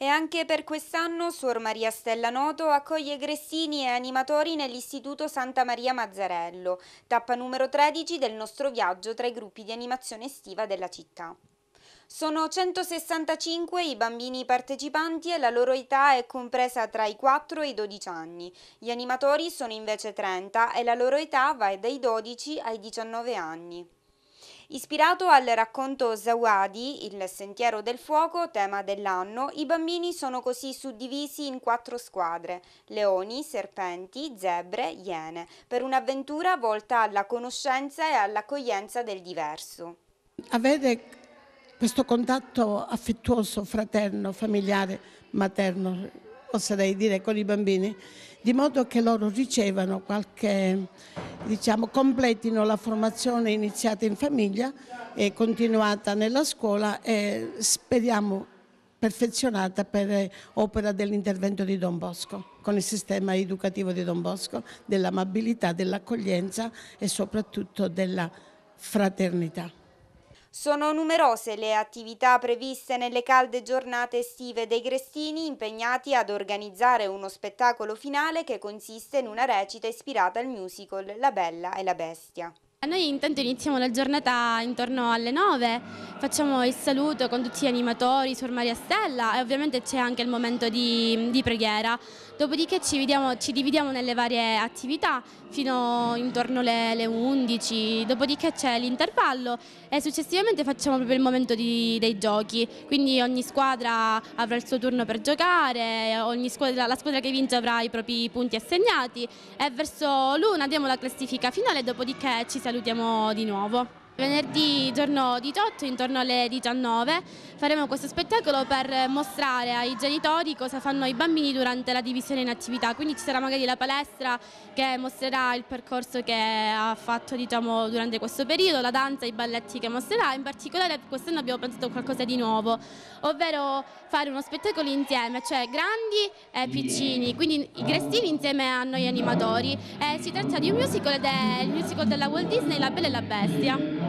E anche per quest'anno Suor Maria Stella Noto accoglie gressini e animatori nell'Istituto Santa Maria Mazzarello, tappa numero 13 del nostro viaggio tra i gruppi di animazione estiva della città. Sono 165 i bambini partecipanti e la loro età è compresa tra i 4 e i 12 anni. Gli animatori sono invece 30 e la loro età va dai 12 ai 19 anni. Ispirato al racconto Zawadi, Il sentiero del fuoco, tema dell'anno, i bambini sono così suddivisi in quattro squadre, leoni, serpenti, zebre, iene, per un'avventura volta alla conoscenza e all'accoglienza del diverso. Avete questo contatto affettuoso, fraterno, familiare, materno, oserei dire, con i bambini, di modo che loro ricevano qualche, diciamo, completino la formazione iniziata in famiglia e continuata nella scuola e speriamo perfezionata per opera dell'intervento di Don Bosco, con il sistema educativo di Don Bosco, dell'amabilità, dell'accoglienza e soprattutto della fraternità. Sono numerose le attività previste nelle calde giornate estive dei Grestini impegnati ad organizzare uno spettacolo finale che consiste in una recita ispirata al musical La Bella e la Bestia. Noi intanto iniziamo la giornata intorno alle 9, facciamo il saluto con tutti gli animatori Suor Maria Stella e ovviamente c'è anche il momento di, di preghiera. Dopodiché ci, vediamo, ci, dividiamo nelle varie attività fino intorno alle, alle 11, dopodiché c'è l'intervallo e successivamente facciamo proprio il momento di, dei giochi, quindi ogni squadra avrà il suo turno per giocare, squadra, la squadra che vince avrà i propri punti assegnati e verso l'una diamo la classifica finale, dopodiché ci sarà salutiamo di nuovo. Venerdì, giorno 18, intorno alle 19, faremo questo spettacolo per mostrare ai genitori cosa fanno i bambini durante la divisione in attività, quindi ci sarà magari la palestra che mostrerà il percorso che ha fatto diciamo, durante questo periodo, la danza, i balletti che mostrerà, in particolare quest'anno abbiamo pensato a qualcosa di nuovo, ovvero fare uno spettacolo insieme, cioè grandi e piccini, quindi i grestini insieme a noi animatori. E eh, si tratta di un musical ed è il musical della Walt Disney, La Bella e la Bestia.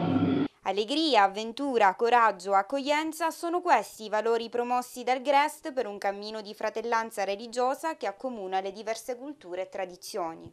Allegria, avventura, coraggio, accoglienza sono questi i valori promossi dal Grest per un cammino di fratellanza religiosa che accomuna le diverse culture e tradizioni.